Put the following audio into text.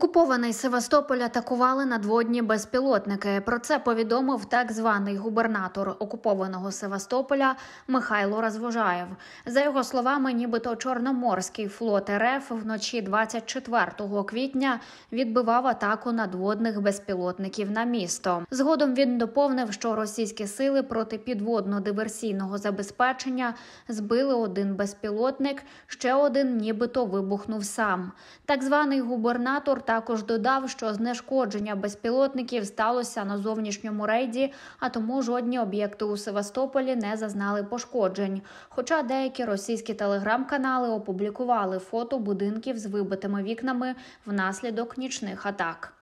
Окупований Севастополь атакували надводні безпілотники. Про це повідомив так званий губернатор окупованого Севастополя Михайло Розвожаєв. За його словами, нібито Чорноморський флот РФ вночі 24 квітня відбивав атаку надводних безпілотників на місто. Згодом він доповнив, що російські сили проти підводно-диверсійного забезпечення збили один безпілотник, ще один, нібито вибухнув сам. Так званий губернатор. Також додав, що знешкодження безпілотників сталося на зовнішньому рейді, а тому жодні об'єкти у Севастополі не зазнали пошкоджень. Хоча деякі російські телеграм-канали опублікували фото будинків з вибитими вікнами внаслідок нічних атак.